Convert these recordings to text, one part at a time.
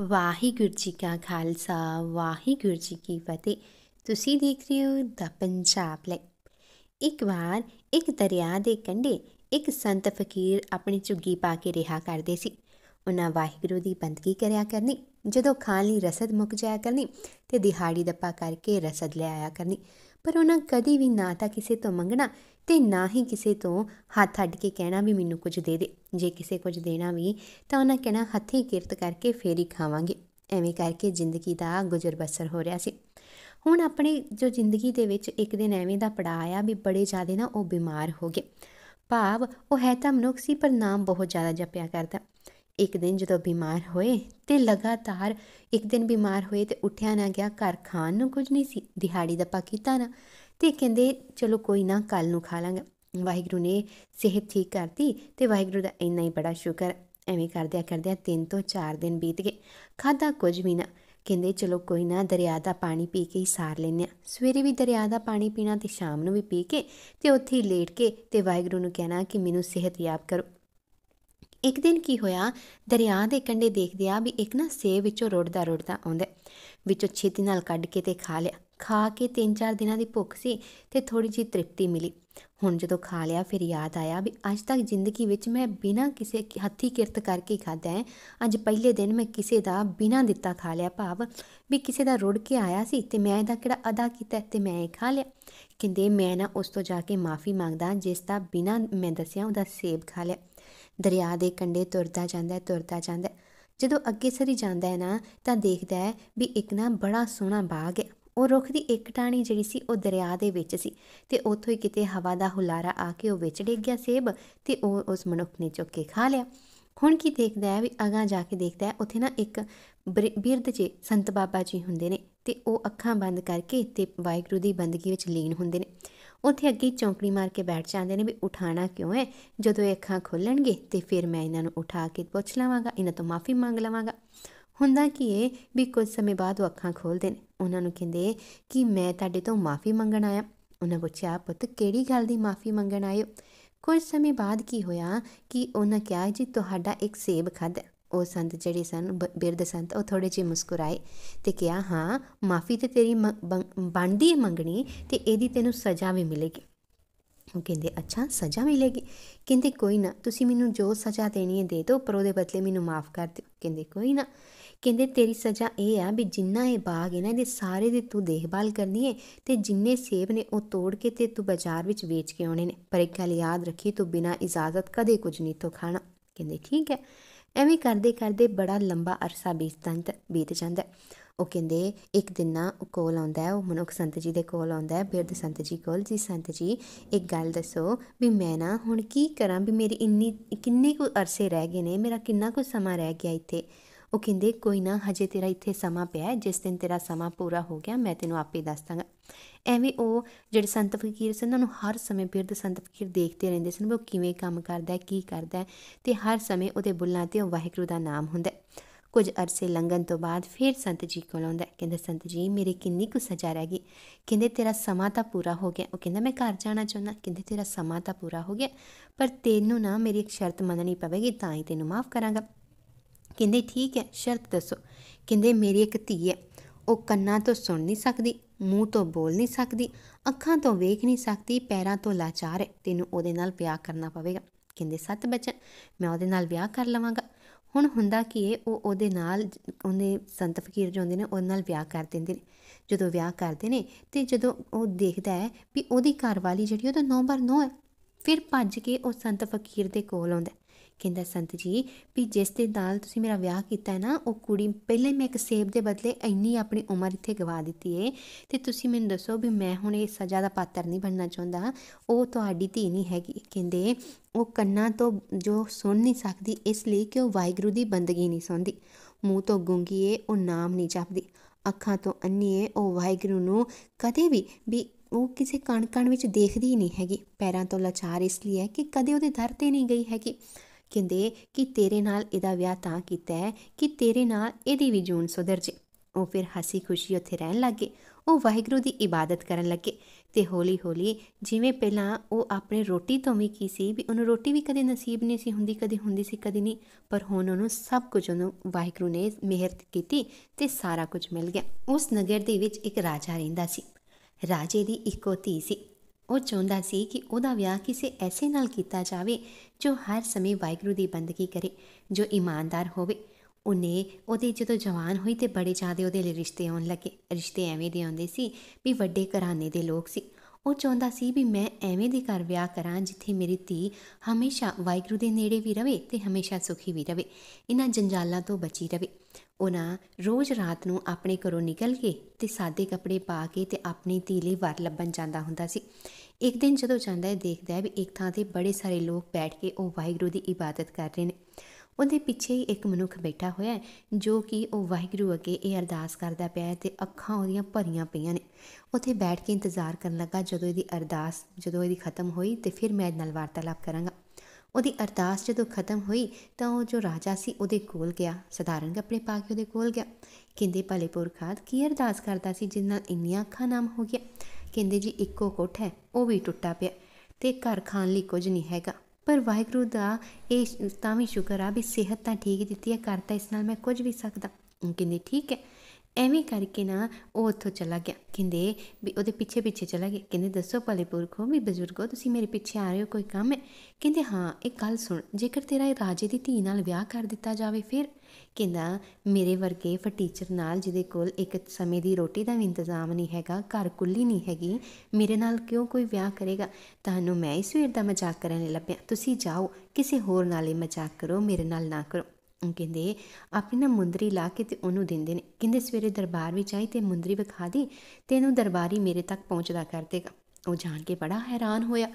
ਵਾਹਿਗੁਰੂ ਜੀ ਕਾ ਖਾਲਸਾ ਵਾਹਿਗੁਰੂ ਜੀ ਕੀ ਫਤਿਹ ਤੁਸੀਂ ਦੇਖ ਰਹੇ ਹੋ ਦਾ ਪੰਜਾਬ ਲੈ ਇੱਕ ਵਾਰ ਇੱਕ ਦਰਿਆ ਦੇ ਕੰਢੇ ਇੱਕ ਸੰਤ ਫਕੀਰ ਆਪਣੀ ਝੁੱਗੀ ਪਾ ਕੇ ਰਿਹਾ ਕਰਦੇ ਸੀ ਉਹਨਾਂ ਵਾਹਿਗੁਰੂ ਦੀ ਬੰਦਗੀ ਕਰਿਆ ਕਰਨੀ ਜਦੋਂ ਖਾਣ ਲਈ ਰਸਦ ਮੁੱਕ ਜਾਇਆ ਕਰਨੀ ਤੇ ਦਿਹਾੜੀ ਦੱਪਾ ਕਰਕੇ ਰਸਦ ਲੈ ਆਇਆ ਕਰਨੀ ਪਰ ਉਹਨਾਂ ਕਦੀ ਵੀ ਨਾ ਤਾਂ ਕਿਸੇ ਤੋਂ ਮੰਗਣਾ ਤੇ ਨਾ ਹੀ ਕਿਸੇ ਤੋਂ ਹੱਥ ਅੱਡ ਕੇ ਕਹਿਣਾ ਵੀ ਮੈਨੂੰ ਕੁਝ ਦੇ ਦੇ ਜੇ ਕਿਸੇ ਕੁਝ ਦੇਣਾ ਵੀ ਤਾਂ ਉਹਨਾਂ ਕਹਿਣਾ ਹੱਥੀ ਕਿਰਤ ਕਰਕੇ ਫੇਰ ਹੀ ਖਾਵਾਂਗੇ ਐਵੇਂ ਕਰਕੇ ਜ਼ਿੰਦਗੀ ਦਾ ਗੁਜ਼ਰ ਬਸਰ ਹੋ ਰਿਹਾ ਸੀ ਹੁਣ ਆਪਣੇ ਜੋ ਜ਼ਿੰਦਗੀ ਦੇ ਵਿੱਚ ਇੱਕ ਦਿਨ ਐਵੇਂ ਦਾ ਪੜਾ ਆਇਆ ਵੀ ਬੜੇ ਜ਼ਿਆਦੇ ਨਾ ਉਹ ਬਿਮਾਰ ਹੋ ਗਏ ਭਾਵ ਉਹ ਹੈ ਤਾਂ ਮਨੁੱਖ ਸੀ ਪਰ ਨਾਮ ਬਹੁਤ ਜ਼ਿਆਦਾ ਜਪਿਆ ਕਰਦਾ ਇੱਕ ਦਿਨ ਜਦੋਂ ਬਿਮਾਰ ਹੋਏ ਤੇ ਲਗਾਤਾਰ ਇੱਕ ਦਿਨ ਬਿਮਾਰ ਹੋਏ ਤੇ ਉੱਠਿਆ ਨਾ ਗਿਆ ਘਰ ਖਾਣ ਨੂੰ ਕੁਝ ਨਹੀਂ ਸੀ ਦਿਹਾੜੀ ਦਾ ਪਾਕੀਤਾ ਨਾ ਤੇ ਕਹਿੰਦੇ ਚਲੋ ਕੋਈ ਨਾ ਕੱਲ ਨੂੰ ਖਾ ਲਾਂਗੇ ਵਾਹਿਗੁਰੂ ਨੇ ਸਿਹਤ ਠੀਕ ਕਰਤੀ ਤੇ ਵਾਹਿਗੁਰੂ ਦਾ ਇੰਨਾ ਹੀ ਬੜਾ ਸ਼ੁਕਰ ਐਵੇਂ ਕਰਦਿਆ ਕਰਦਿਆ ਤਿੰਨ ਤੋਂ ਚਾਰ ਦਿਨ ਬੀਤ ਗਏ ਖਾਦਾ ਕੁਝ ਵੀ ਨਾ ਕਹਿੰਦੇ ਚਲੋ ਕੋਈ ਨਾ ਦਰਿਆ ਦਾ ਪਾਣੀ ਪੀ ਕੇ ਹੀ ਸਾਰ ਲੈਨੇ ਆ ਸਵੇਰੇ ਵੀ ਦਰਿਆ ਦਾ ਪਾਣੀ ਪੀਣਾ ਤੇ ਸ਼ਾਮ ਨੂੰ ਵੀ ਪੀ ਕੇ ਤੇ ਉੱਥੇ ਹੀ ਲੇਟ ਕੇ ਤੇ ਵਾਹਿਗੁਰੂ ਨੂੰ ਕਹਿਣਾ ਕਿ ਮੈਨੂੰ ਸਿਹਤ ਯਾਬ ਕਰੋ ਇੱਕ ਦਿਨ ਕੀ ਹੋਇਆ ਦਰਿਆ ਦੇ ਕੰਢੇ ਦੇਖਦੇ ਆ ਵੀ ਇੱਕ ਨਾ ਸੇਬ ਵਿੱਚੋਂ ਰੋੜਦਾ ਰੋੜਦਾ ਆਉਂਦਾ ਵਿੱਚੋਂ ਛੇਤੀ ਨਾਲ ਕੱਢ ਕੇ ਤੇ ਖਾ ਲਿਆ ਖਾ ਕੇ 3-4 ਦਿਨਾਂ ਦੀ ਭੁੱਖ ਸੀ ਤੇ ਥੋੜੀ ਜੀ ਤ੍ਰਿਪਤੀ ਮਿਲੀ ਹੁਣ ਜਦੋਂ ਖਾ ਲਿਆ ਫਿਰ ਯਾਦ ਆਇਆ ਵੀ ਅੱਜ ਤੱਕ ਜ਼ਿੰਦਗੀ ਵਿੱਚ ਮੈਂ ਬਿਨਾਂ ਕਿਸੇ ਹੱਥੀ ਕਿਰਤ ਕਰਕੇ ਖਾਦਾ ਹੈ ਅੱਜ ਪਹਿਲੇ ਦਿਨ ਮੈਂ ਕਿਸੇ ਦਾ ਬਿਨਾਂ ਦਿੱਤਾ ਖਾ ਲਿਆ ਭਾਵ ਵੀ ਕਿਸੇ ਦਾ ਰੁੜ ਕੇ ਆਇਆ ਸੀ ਤੇ ਮੈਂ ਇਹਦਾ ਕਿਹੜਾ ਅਦਾ ਕੀਤਾ ਤੇ ਮੈਂ ਇਹ ਖਾ ਲਿਆ ਕਹਿੰਦੇ ਮੈਂ ਨਾ ਉਸ ਤੋਂ ਜਾ ਕੇ ਮਾਫੀ ਮੰਗਦਾ ਜਿਸ ਦਾ ਬਿਨਾਂ ਮੈਂ ਦੱਸਿਆ ਉਹਦਾ ਸੇਬ ਖਾ ਲਿਆ ਦਰਿਆ ਦੇ ਕੰਢੇ ਤੁਰਦਾ ਜਾਂਦਾ ਤੁਰਦਾ ਜਾਂਦਾ ਜਦੋਂ ਅੱਗੇ ਸਰੀ ਜਾਂਦਾ ਹੈ ਨਾ ਤਾਂ ਦੇਖਦਾ ਹੈ ਵੀ ਇੱਕ ਨਾ ਬੜਾ ਸੋਹਣਾ ਬਾਗ ਹੈ ਉਹ ਰੁੱਖ ਦੀ ਇੱਕ ਟਾਣੀ ਜਿਹੜੀ ਸੀ ਉਹ ਦਰਿਆ ਦੇ ਵਿੱਚ ਸੀ ਤੇ ਉੱਥੋਂ ਹੀ ਕਿਤੇ ਹਵਾ ਦਾ ਹੁਲਾਰਾ ਆ ਕੇ ਉਹ ਵਿੱਚ ਡਿੱਗ ਗਿਆ ਸੇਬ ਤੇ ਉਹ ਉਸ ਮਨੁੱਖ ਨੇ ਚੁੱਕ ਕੇ ਖਾ ਲਿਆ ਹੁਣ ਕੀ ਦੇਖਦਾ ਹੈ ਵੀ ਅਗਾ ਜਾ ਕੇ ਦੇਖਦਾ ਹੈ ਉੱਥੇ ਨਾ ਇੱਕ ਬਿਰਧ ਜੀ ਸੰਤ ਬਾਬਾ ਜੀ ਹੁੰਦੇ ਨੇ ਤੇ ਉਹ ਅੱਖਾਂ ਬੰਦ ਕਰਕੇ ਤੇ ਵਾਹਿਗੁਰੂ ਦੀ ਬੰਦਗੀ ਵਿੱਚ ਲੀਨ ਹੁੰਦੇ ਨੇ ਉੱਥੇ ਅੱਗੇ ਚੌਂਕੜੀ ਮਾਰ ਕੇ ਬੈਠ ਜਾਂਦੇ ਨੇ ਵੀ ਉਠਾਣਾ ਕਿਉਂ ਹੈ ਜਦੋਂ ਅੱਖਾਂ ਖੋਲਣਗੇ ਤੇ ਫਿਰ ਮੈਂ ਇਹਨਾਂ ਨੂੰ ਉਠਾ ਕੇ ਪੁੱਛ ਲਵਾਂਗਾ ਇਹਨਾਂ ਤੋਂ ਮਾਫੀ ਮੰਗ ਲਵਾਂਗਾ ਹੁੰਦਾ ਕੀ ਇਹ ਵੀ ਕੁਝ ਸਮੇਂ ਬਾਅਦ ਉਹ ਅੱਖਾਂ ਖੋਲਦੇ ਨੇ ਉਹਨਾਂ ਨੂੰ ਕਹਿੰਦੇ ਕਿ ਮੈਂ ਤੁਹਾਡੇ ਤੋਂ ਮਾਫੀ ਮੰਗਣ ਆਇਆ ਉਹਨਾਂ ਪੁੱਛਿਆ ਪੁੱਤ ਕਿਹੜੀ ਗੱਲ ਦੀ ਮਾਫੀ ਮੰਗਣ ਆਇਓ ਕੁਝ ਸਮੇਂ ਬਾਅਦ ਕੀ ਹੋਇਆ ਕਿ ਉਹਨਾਂ ਕਿਹਾ ਜੀ ਤੁਹਾਡਾ ਇੱਕ ਸੇਬ ਖਾਧਾ ਉਹ ਸੰਤ ਜਿਹੜੇ ਸਨ ਬਿਰਧ ਸੰਤ ਉਹ ਥੋੜੇ ਜਿਹਾ ਮੁਸਕਰਾਏ ਤੇ ਕਿਹਾ ਹਾਂ ਮਾਫੀ ਤੇ ਤੇਰੀ ਬਣਦੀ ਹੈ ਮੰਗਣੀ ਤੇ ਇਹਦੀ ਤੈਨੂੰ ਸਜ਼ਾ ਵੀ ਮਿਲੇਗੀ ਉਹ ਕਹਿੰਦੇ ਅੱਛਾ ਸਜ਼ਾ ਮਿਲੇਗੀ ਕਹਿੰਦੇ ਕੋਈ ਨਾ ਤੁਸੀਂ ਮੈਨੂੰ ਜੋ ਸਜ਼ਾ ਦੇਣੀ ਹੈ ਦੇ ਦਿਓ ਪਰ ਉਹਦੇ ਬਦਲੇ ਮੈਨੂੰ ਮਾਫ ਕਰ ਦਿਓ ਕਹਿੰਦੇ ਕੋਈ ਨਾ ਕਹਿੰਦੇ ਤੇਰੀ ਸਜ਼ਾ ਇਹ ਆ ਵੀ ਜਿੰਨਾ ਇਹ ਬਾਗ ਹੈ ਨਾ ਇਹਦੇ ਸਾਰੇ ਦੀ ਤੂੰ ਦੇਖਭਾਲ ਕਰਨੀ ਹੈ ਤੇ ਜਿੰਨੇ ਸੇਬ ਨੇ ਉਹ ਤੋੜ ਕੇ ਤੇ ਤੂੰ ਬਾਜ਼ਾਰ ਵਿੱਚ ਵੇਚ ਕੇ ਆਉਣੇ ਨੇ ਪਰ ਇੱਕ ਗੱਲ ਯਾਦ ਰੱਖੀ ਤੂੰ ਬਿਨਾ ਇਜਾਜ਼ਤ ਕਦੇ ਕੁਝ ਨਹੀਂ ਤੋ ਖਾਣਾ ਕਹਿੰਦੇ ਠੀਕ ਹੈ ਐਵੇਂ ਕਰਦੇ ਕਰਦੇ ਬੜਾ ਲੰਬਾ ਅਰਸਾ ਬੀਤ ਬੀਤ ਜਾਂਦਾ ਉਹ ਕਹਿੰਦੇ ਇੱਕ ਦਿਨ ਨਾ ਉਹ ਕੋਲ ਆਉਂਦਾ ਹੈ ਉਹ ਮਨੁੱਖ ਸੰਤ ਜੀ ਦੇ ਕੋਲ ਆਉਂਦਾ ਹੈ ਦੇ ਸੰਤ ਜੀ ਕੋਲ ਜੀ ਸੰਤ ਜੀ ਇੱਕ ਗੱਲ ਦੱਸੋ ਵੀ ਮੈਂ ਨਾ ਹੁਣ ਕੀ ਕਰਾਂ ਵੀ ਮੇਰੀ ਇੰਨੀ ਕਿੰਨੇ ਕੁ ਅਰਸੇ ਰਹਿ ਗਏ ਨੇ ਮੇਰਾ ਕਿੰਨਾ ਕੁ ਸਮਾਂ ਰਹਿ ਗਿਆ ਇੱਥੇ ਉਹ ਕਹਿੰਦੇ ਕੋਈ ਨਾ ਹਜੇ ਤੇਰਾ ਇੱਥੇ ਸਮਾਂ ਪਿਆ ਜਿਸ ਦਿਨ ਤੇਰਾ ਸਮਾਂ ਪੂਰਾ ਹੋ ਗਿਆ ਮੈਂ ਤੈਨੂੰ ਆਪੇ ਦੱਸ ਦਾਂਗਾ ਐਵੇਂ ਉਹ ਜਿਹੜੇ ਸੰਤ ਫਕੀਰ ਸਨ ਉਹਨਾਂ ਨੂੰ ਹਰ ਸਮੇਂ ਬਿਰਧ ਸੰਤ ਫਕੀਰ ਦੇਖਦੇ ਰਹਿੰਦੇ ਸਨ ਉਹ ਕਿਵੇਂ ਕੰਮ ਕਰਦਾ ਹੈ ਕੀ ਕਰਦਾ ਹੈ ਤੇ ਹਰ ਸਮੇਂ ਉਹਦੇ ਬੁੱਲਾਂ ਤੇ ਉਹ ਵਾਹਿਗੁਰੂ ਦਾ ਨਾਮ ਹੁੰਦਾ ਕੁਝ ਅਰਸੇ ਲੰਘਣ ਤੋਂ ਬਾਅਦ ਫਿਰ ਸੰਤ ਜੀ ਕੋਲ ਆਉਂਦਾ ਕਹਿੰਦਾ ਸੰਤ ਜੀ ਮੇਰੇ ਕਿੰਨੀ ਕੁ ਸਜ਼ਾ ਰਹਿ ਗਈ ਕਹਿੰਦੇ ਤੇਰਾ ਸਮਾਂ ਤਾਂ ਪੂਰਾ ਹੋ ਗਿਆ ਉਹ ਕਹਿੰਦਾ ਮੈਂ ਘਰ ਜਾਣਾ ਚਾਹੁੰਦਾ ਕਹਿੰਦੇ ਤੇਰਾ ਸਮਾਂ ਤਾਂ ਪੂਰਾ ਹੋ ਗਿਆ ਪਰ ਤੈਨੂੰ ਨਾ ਮੇਰੀ ਇੱਕ ਸ਼ਰਤ ਮੰਨਣੀ ਪਵੇਗੀ ਤਾਂ ਹੀ ਤੈਨੂੰ ਮਾਫ ਕਰਾਂਗਾ ਕਹਿੰਦੇ ਠੀਕ ਹੈ ਸ਼ਰਤ ਦੱਸੋ ਕਹਿੰਦੇ ਮੇਰੀ ਇੱਕ ਧੀ ਹੈ ਉਹ ਕੰਨਾਂ ਤੋਂ ਸੁਣ ਨਹੀਂ ਸਕਦੀ ਮੂੰਹ ਤੋਂ ਬੋਲ ਨਹੀਂ ਸਕਦੀ ਅੱਖਾਂ ਤੋਂ ਵੇਖ ਨਹੀਂ ਸਕਦੀ ਪੈਰਾਂ ਤੋਂ ਲਾਚਾਰ ਹੈ ਤੈਨੂੰ ਉਹਦੇ ਨਾਲ ਵਿਆਹ ਕਰਨਾ ਪਵੇਗਾ ਕਹਿੰਦੇ ਸੱਤ ਬਚਨ ਮੈਂ ਉਹਦੇ ਨਾਲ ਵਿਆਹ ਕਰ ਲਵਾਂਗਾ ਹੁਣ ਹੁੰਦਾ ਕੀ ਹੈ ਉਹ ਉਹਦੇ ਨਾਲ ਉਹਨੇ ਸੰਤ ਫਕੀਰ ਜਾਂਦੇ ਨੇ ਉਹਨਾਂ ਨਾਲ ਵਿਆਹ ਕਰ ਦਿੰਦੇ ਨੇ ਜਦੋਂ ਵਿਆਹ ਕਰਦੇ ਨੇ ਤੇ ਜਦੋਂ ਉਹ ਦੇਖਦਾ ਹੈ ਵੀ ਉਹਦੀ ਘਰਵਾਲੀ ਜਿਹੜੀ ਉਹ ਤਾਂ ਨੌ ਬਰ ਨੌਂ ਹੈ ਫਿਰ ਭੱਜ ਕੇ ਉਹ ਸੰਤ ਫਕੀਰ ਦੇ ਕੋਲ ਆਉਂਦਾ ਕਹਿੰਦਾ ਸੰਤ ਜੀ ਵੀ ਜਿਸ ਦੇ ਨਾਲ ਤੁਸੀਂ ਮੇਰਾ ਵਿਆਹ ਕੀਤਾ ਹੈ ਨਾ ਉਹ ਕੁੜੀ ਪਹਿਲਾਂ ਹੀ ਮੈਂ ਇੱਕ ਸੇਬ ਦੇ ਬਦਲੇ ਇੰਨੀ ਆਪਣੀ ਉਮਰ ਇੱਥੇ ਗਵਾ ਦਿੱਤੀ ਏ ਤੇ ਤੁਸੀਂ ਮੈਨੂੰ ਦੱਸੋ ਵੀ ਮੈਂ ਹੁਣ ਇਹ ਸਜ਼ਾ ਦਾ ਪਾਤਰ ਨਹੀਂ ਬਣਨਾ ਚਾਹੁੰਦਾ ਉਹ ਤੁਹਾਡੀ ਧੀ ਨਹੀਂ ਹੈਗੀ ਕਹਿੰਦੇ ਉਹ ਕੰਨਾਂ ਤੋਂ ਜੋ ਸੁਣ ਨਹੀਂ ਸਕਦੀ ਇਸ ਲਈ ਕਿ ਉਹ ਵਾਹਿਗੁਰੂ ਦੀ ਬੰਦਗੀ ਨਹੀਂ ਸੁਣਦੀ ਮੂੰਹ ਤੋਂ ਗੁੰਗੀ ਏ ਉਹ ਨਾਮ ਨਹੀਂ ਜਪਦੀ ਅੱਖਾਂ ਤੋਂ ਅੰਨੀ ਏ ਉਹ ਵਾਹਿਗੁਰੂ ਨੂੰ ਕਦੇ ਵੀ ਵੀ ਉਹ ਕਿਸੇ ਕਣ ਕਣ ਵਿੱਚ ਦੇਖਦੀ ਨਹੀਂ ਹੈਗੀ ਪੈਰਾਂ ਤੋਂ ਲਾਚਾਰ ਇਸ ਲਈ ਹੈ ਕਿ ਕਦੇ ਉਹਦੇ ਦਰ ਤੇ ਨਹੀਂ ਗਈ ਹੈਗੀ ਕਹਿੰਦੇ ਕਿ ਤੇਰੇ ਨਾਲ ਇਹਦਾ ਵਿਆਹ ਤਾਂ ਕੀਤਾ ਹੈ ਕਿ ਤੇਰੇ ਨਾਲ ਇਹਦੀ ਵੀ ਜੂਨ ਸੁਧਰ ਜੇ ਉਹ ਫਿਰ ਹਸੀ ਖੁਸ਼ੀ ਉੱਥੇ ਰਹਿਣ ਲੱਗੇ ਉਹ ਵਾਹਿਗੁਰੂ ਦੀ ਇਬਾਦਤ ਕਰਨ ਲੱਗੇ ਤੇ ਹੌਲੀ-ਹੌਲੀ ਜਿਵੇਂ ਪਹਿਲਾਂ ਉਹ ਆਪਣੇ ਰੋਟੀ ਤੋਂ ਵੀ ਕੀ ਸੀ ਵੀ ਉਹਨੂੰ ਰੋਟੀ ਵੀ ਕਦੇ ਨਸੀਬ ਨਹੀਂ ਸੀ ਹੁੰਦੀ ਕਦੇ ਹੁੰਦੀ ਸੀ ਕਦੇ ਨਹੀਂ ਪਰ ਹੁਣ ਉਹਨੂੰ ਸਭ ਕੁਝ ਉਹਨੂੰ ਵਾਹਿਗੁਰੂ ਨੇ ਮਿਹਰ ਕੀਤੀ ਤੇ ਸਾਰਾ ਕੁਝ ਮਿਲ ਗਿਆ ਉਸ ਨਗਰ ਦੇ ਵਿੱਚ ਇੱਕ ਰਾਜਾ ਰਹਿੰਦਾ ਸੀ ਰਾਜੇ ਦੀ ਇੱਕੋ ਧੀ ਸੀ ਉਹ ਚਾਹੁੰਦਾ ਸੀ ਕਿ ਉਹਦਾ ਵਿਆਹ ਕਿਸੇ ਐਸੇ ਨਾਲ ਕੀਤਾ ਜਾਵੇ ਜੋ ਹਰ ਸਮੇਂ ਵਾਹਿਗੁਰੂ ਦੀ ਬੰਦਗੀ ਕਰੇ ਜੋ ਇਮਾਨਦਾਰ ਹੋਵੇ ਉਹਨੇ ਉਹਦੇ ਜਦੋਂ ਜਵਾਨ ਹੋਈ ਤੇ ਬੜੇ ਜ਼ਿਆਦੇ ਉਹਦੇ ਲਈ ਰਿਸ਼ਤੇ ਆਉਣ ਲੱਗੇ ਰਿਸ਼ਤੇ ਐਵੇਂ ਦੇ ਆਉਂਦੇ ਸੀ ਵੀ ਵੱਡੇ ਘਰਾਣੇ ਦੇ ਲੋਕ ਸੀ ਉਹ ਚਾਹੁੰਦਾ ਸੀ ਵੀ ਮੈਂ ਐਵੇਂ ਦੇ ਘਰ ਵਿਆਹ ਕਰਾਂ ਜਿੱਥੇ ਮੇਰੀ ਧੀ ਹਮੇਸ਼ਾ ਵਾਹਿਗੁਰੂ ਦੇ ਨੇੜੇ ਵੀ ਰਵੇ ਤੇ ਹਮੇਸ਼ਾ ਸੁਖੀ ਵੀ ਰਵੇ ਇਹਨਾਂ ਜੰਜਾਲਾਂ ਤੋਂ ਬਚੀ ਰਵੇ ਉਹਨਾਂ ਰੋਜ਼ ਰਾਤ ਨੂੰ ਆਪਣੇ ਘਰੋਂ ਨਿਕਲ ਕੇ ਤੇ ਸਾਦੇ ਕੱਪੜੇ ਪਾ ਕੇ ਤੇ ਆਪਣੀ ਧੀ ਲਈ ਵਰ ਲੱਭਣ ਜਾਂਦਾ ਹੁੰਦਾ ਸੀ ਇੱਕ ਦਿਨ ਜਦੋਂ ਜਾਂਦਾ ਹੈ ਦੇਖਦਾ ਹੈ ਵੀ ਇੱਕ ਥਾਂ ਤੇ ਬੜੇ ਸਾਰੇ ਲੋਕ ਬੈਠ ਕੇ ਉਹ ਵਾਹਿਗੁਰੂ ਦੀ ਇਬਾਦਤ ਕਰ ਰਹੇ ਨੇ ਉਹਦੇ ਪਿੱਛੇ ਹੀ ਇੱਕ ਮਨੁੱਖ ਬੈਠਾ ਹੋਇਆ ਹੈ ਜੋ ਕਿ ਉਹ ਵਾਹਿਗੁਰੂ ਅੱਗੇ ਇਹ ਅਰਦਾਸ ਕਰਦਾ ਪਿਆ ਹੈ ਤੇ ਅੱਖਾਂ ਉਹਦੀਆਂ ਭਰੀਆਂ ਪਈਆਂ ਨੇ ਉੱਥੇ ਬੈਠ ਕੇ ਇੰਤਜ਼ਾਰ ਕਰਨ ਲੱਗਾ ਜਦੋਂ ਇਹਦੀ ਅਰਦਾਸ ਜਦੋਂ ਇਹਦੀ ਖਤਮ ਹੋਈ ਤੇ ਫਿਰ ਮੈਂ ਨਾਲ ਵਾਰਤਾਲਾਪ ਕਰਾਂਗਾ ਉਹਦੀ ਅਰਦਾਸ ਜਦੋਂ ਖਤਮ ਹੋਈ ਤਾਂ ਉਹ ਜੋ ਰਾਜਾ ਸੀ ਉਹਦੇ ਕੋਲ ਗਿਆ ਸਧਾਰਨ ਕੱਪੜੇ ਪਾ ਕੇ ਉਹਦੇ ਕੋਲ ਗਿਆ ਕਹਿੰਦੇ ਭਲੇ ਪੁਰਖਾਤ ਕੀ ਅਰਦਾਸ ਕਰਦਾ ਸੀ ਜਿਸ ਨਾਲ ਇੰਨੀਆਂ ਅੱਖਾਂ ਨਾਮ ਹੋ ਗਿਆ ਕਹਿੰਦੇ ਜੀ ਇੱਕੋ ਕੋਠ ਹੈ ਉਹ ਵੀ ਟੁੱਟਾ ਪਿਆ ਤੇ ਘਰ ਖਾਣ ਲਈ ਕੁਝ ਨਹੀਂ ਹੈਗਾ ਪਰ ਵਾਹਿਗੁਰੂ ਦਾ ਇਹ ਤਾਂ ਵੀ ਸ਼ੁਕਰ ਆ ਵੀ ਸਿਹਤ ਤਾਂ ਠੀਕ ਦਿੱਤੀ ਹੈ ਕਰਤਾ ਇਸ ਨਾਲ ਮੈਂ ਕੁਝ ਵੀ ਸਕਦਾ ਕਿੰਨੇ ਠੀਕ ਹੈ ਐਵੇਂ ਕਰਕੇ ਨਾ ਉਹ ਉੱਥੋਂ ਚਲਾ ਗਿਆ ਕਹਿੰਦੇ ਵੀ ਉਹਦੇ ਪਿੱਛੇ ਪਿੱਛੇ ਚਲਾ ਗਿਆ ਕਹਿੰਦੇ ਦੱਸੋ ਭਲੇ ਪੁਰਖੋ ਵੀ ਬਜ਼ੁਰਗੋ ਤੁਸੀਂ ਮੇਰੇ ਪਿੱਛੇ ਆ ਰਹੇ ਹੋ ਕੋਈ ਕੰਮ ਹੈ ਕਹਿੰਦੇ ਹਾਂ ਇੱਕ ਗੱਲ ਸੁਣ ਜੇਕਰ ਤੇਰਾ ਇਹ ਰਾਜੇ ਦੀ ਧੀ ਨਾਲ ਵਿਆਹ ਕਰ ਦਿੱਤਾ ਜਾਵੇ ਫਿਰ ਕਹਿੰਦਾ ਮੇਰੇ ਵਰਗੇ ਫਟੀਚਰ ਨਾਲ ਜਿਹਦੇ ਕੋਲ ਇੱਕ ਸਮੇਂ ਦੀ ਰੋਟੀ ਦਾ ਵੀ ਇੰਤਜ਼ਾਮ ਨਹੀਂ ਹੈਗਾ ਘਰ ਕੁੱਲੀ ਨਹੀਂ ਹੈਗੀ ਮੇਰੇ ਨਾਲ ਕਿਉਂ ਕੋਈ ਵਿਆਹ ਕਰੇਗਾ ਤੁਹਾਨੂੰ ਮੈਂ ਇਸ ਵੇਰ ਦਾ ਮਜ਼ਾਕ ਕਰਨ ਲੱਪਿਆ ਲੱਭਿਆ ਤੁਸੀਂ ਜਾਓ ਕਿਸੇ ਹੋਰ ਨਾਲ ਇਹ ਮਜ਼ਾਕ ਕਰੋ ਮੇਰੇ ਨਾਲ ਨਾ ਕਰੋ ਕਹਿੰਦੇ ਆਪਣੀ ਨਾ ਮੁੰਦਰੀ ਲਾ ਕੇ ਤੇ ਉਹਨੂੰ ਦਿੰਦੇ ਨੇ ਕਹਿੰਦੇ ਸਵੇਰੇ ਦਰਬਾਰ ਵਿੱਚ ਆਈ ਤੇ ਮੁੰਦਰੀ ਵਿਖਾ ਦੀ ਤੇ ਇਹਨੂੰ ਦਰਬਾਰੀ ਮੇਰੇ ਤੱਕ ਪਹੁੰਚਦਾ ਕਰ ਦੇਗਾ ਉਹ ਜਾਣ ਕੇ ਬੜਾ ਹੈਰਾਨ ਹੋਇਆ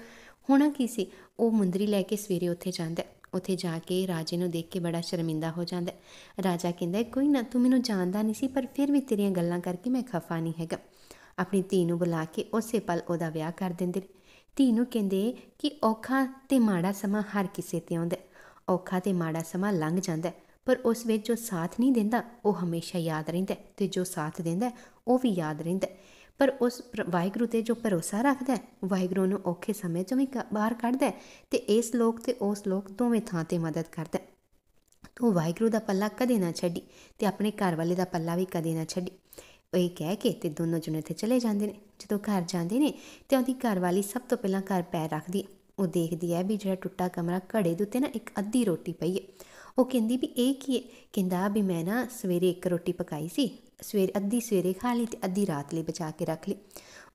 ਹੋਣਾ ਕੀ ਸੀ ਉਹ ਮੁੰਦਰੀ ਲੈ ਕੇ ਸਵੇਰੇ ਉੱਥੇ ਜਾਂਦਾ ਉੱਥੇ ਜਾ ਕੇ ਰਾਜੇ ਨੂੰ ਦੇਖ ਕੇ ਬੜਾ ਸ਼ਰਮਿੰਦਾ ਹੋ ਜਾਂਦਾ ਰਾਜਾ ਕਹਿੰਦਾ ਕੋਈ ਨਾ ਤੂੰ ਮੈਨੂੰ ਜਾਣਦਾ ਨਹੀਂ ਸੀ ਪਰ ਫਿਰ ਵੀ ਤੇਰੀਆਂ ਗੱਲਾਂ ਕਰਕੇ ਮੈਂ ਖਫਾ ਨਹੀਂ ਹੈਗਾ ਆਪਣੀ ਧੀ ਨੂੰ ਬੁਲਾ ਕੇ ਉਸੇ ਪਲ ਉਹਦਾ ਵਿਆਹ ਕਰ ਦਿੰਦੇ ਧੀ ਨੂੰ ਕਹਿੰਦੇ ਕਿ ਔਖਾ ਤੇ ਮਾੜਾ ਸਮਾਂ ਹਰ ਕਿਸੇ ਤੇ ਆਉਂਦਾ ਔਖਾ ਤੇ ਮਾੜਾ ਸਮਾਂ ਲੰਘ ਜਾਂਦਾ ਪਰ ਉਸ ਵਿੱਚ ਜੋ ਸਾਥ ਨਹੀਂ ਦਿੰਦਾ ਉਹ ਹਮੇਸ਼ਾ ਯਾਦ ਰਹਿੰਦਾ ਤੇ ਜੋ ਸਾਥ ਦਿੰਦਾ ਉਹ ਵੀ ਯਾਦ ਰਹਿੰਦਾ ਪਰ ਉਸ ਵਾਹਿਗੁਰੂ ਤੇ ਜੋ ਭਰੋਸਾ ਰੱਖਦਾ ਵਾਹਿਗੁਰੂ ਨੂੰ ਔਖੇ ਸਮੇਂ ਚੋਂ ਵੀ ਬਾਹਰ ਕੱਢਦਾ ਤੇ ਇਸ ਲੋਕ ਤੇ ਉਸ ਲੋਕ ਦੋਵੇਂ ਥਾਂ ਤੇ ਮਦਦ ਕਰਦਾ ਤੂੰ ਵਾਹਿਗੁਰੂ ਦਾ ਪੱਲਾ ਕਦੇ ਨਾ ਛੱਡੀ ਤੇ ਆਪਣੇ ਘਰ ਵਾਲੇ ਦਾ ਪੱਲਾ ਵੀ ਕਦੇ ਨਾ ਛੱਡੀ ਉਹ ਇਹ ਕਹਿ ਕੇ ਤੇ ਦੋਨੋਂ ਜਣੇ ਤੇ ਚਲੇ ਜਾਂਦੇ ਨੇ ਜਦੋਂ ਘਰ ਜਾਂਦੇ ਨੇ ਤੇ ਉਹਦੀ ਘਰ ਵਾਲੀ ਸਭ ਤੋਂ ਪਹਿਲਾਂ ਘਰ ਪੈਰ ਰੱਖਦੀ ਹੈ ਉਹ ਦੇਖਦੀ ਹੈ ਵੀ ਜਿਹੜਾ ਟੁੱਟਾ ਕਮਰਾ ਘੜੇ ਦੇ ਉੱਤੇ ਨਾ ਇੱਕ ਅੱਧੀ ਰੋਟੀ ਪਈ ਹੈ ਉਹ ਕਹਿੰਦੀ ਵੀ ਇਹ ਕੀ ਹੈ ਕਹਿੰਦਾ ਵੀ ਮੈਂ ਨਾ ਸਵੇਰੇ ਇੱਕ ਰੋਟੀ ਪਕਾਈ ਸੀ ਸਵੇਰ ਅੱਧੀ ਸਵੇਰੇ ਖਾ ਲਈ ਤੇ ਅੱਧੀ ਰਾਤ ਲਈ ਬਚਾ ਕੇ ਰੱਖ ਲਈ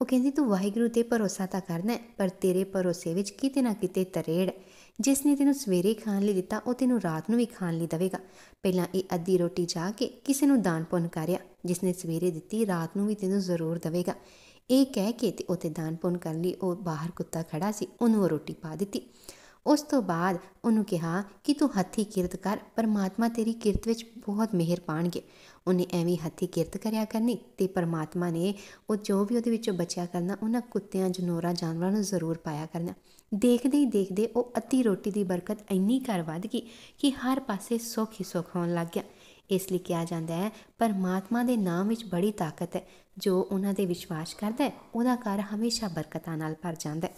ਉਹ ਕਹਿੰਦੀ ਤੂੰ ਵਾਹਿਗੁਰੂ ਤੇ ਭਰੋਸਾ ਤਾਂ ਕਰਨਾ ਪਰ ਤੇਰੇ ਭਰੋਸੇ ਵਿੱਚ ਕਿਤੇ ਨਾ ਕਿਤੇ ਤਰੇੜ ਜਿਸ ਨੇ ਤੈਨੂੰ ਸਵੇਰੇ ਖਾਣ ਲਈ ਦਿੱਤਾ ਉਹ ਤੈਨੂੰ ਰਾਤ ਨੂੰ ਵੀ ਖਾਣ ਲਈ ਦੇਵੇਗਾ ਪਹਿਲਾਂ ਇਹ ਅੱਧੀ ਰੋਟੀ ਜਾ ਕੇ ਕਿਸੇ ਨੂੰ ਦਾਨ ਪੁੰਨ ਕਰਿਆ ਜਿਸ ਨੇ ਸਵੇਰੇ ਦਿੱਤੀ ਰਾਤ ਨੂੰ ਵੀ ਤੈਨੂੰ ਜ਼ਰੂਰ ਦੇਵੇਗਾ ਇਹ ਕਹਿ ਕੇ ਤੇ ਉਤੇ ਦਾਨ ਪੁੰਨ ਕਰਨ ਲਈ ਉਹ ਬਾਹਰ ਕੁੱਤਾ ਖੜਾ ਸੀ ਉਹਨੂੰ ਉਹ ਰੋਟੀ ਪਾ ਦਿੱਤੀ ਉਸ ਤੋਂ ਬਾਅਦ ਉਹਨੂੰ ਕਿਹਾ ਕਿ ਤੂੰ ਹੱਥੀ ਕਿਰਤ ਕਰ ਪਰਮਾਤਮਾ ਤੇਰੀ ਕਿਰਤ ਵਿੱਚ ਬਹੁਤ ਮਿਹਰ ਪਾਣਗੇ ਉਹਨੇ ਐਵੇਂ ਹੱਥੀ ਕਿਰਤ ਕਰਿਆ ਕਰਨੀ ਤੇ ਪਰਮਾਤਮਾ ਨੇ ਉਹ ਜੋ ਵੀ ਉਹਦੇ ਵਿੱਚੋਂ ਬਚਿਆ ਕਰਨਾ ਉਹਨਾਂ ਕੁੱਤਿਆਂ ਜਨੋਰਾ ਜਾਨਵਰਾਂ ਨੂੰ ਜ਼ਰੂਰ ਪਾਇਆ ਕਰਨਾ ਦੇਖਦੇ ਹੀ ਦੇਖਦੇ ਉਹ ਅਤੀ ਰੋਟੀ ਦੀ ਬਰਕਤ ਇੰਨੀ ਕਰ ਵੱਧ ਗਈ ਕਿ ਹਰ ਪਾਸੇ ਸੁੱਖ ਹੀ ਸੁੱਖ ਹੋਣ ਲੱਗ ਗਿਆ ਇਸ ਲਈ ਕਿਹਾ ਜਾਂਦਾ ਹੈ ਪਰਮਾਤਮਾ ਦੇ ਨਾਮ ਵਿੱਚ ਬੜੀ ਤਾਕਤ ਹੈ ਜੋ ਉਹਨਾਂ ਦੇ ਵਿਸ਼ਵਾਸ ਕਰਦਾ ਹੈ ਉਹਦਾ ਘਰ ਹਮੇਸ਼ਾ ਬਰਕਤਾਂ ਨਾਲ ਭਰ ਜਾਂਦਾ ਹੈ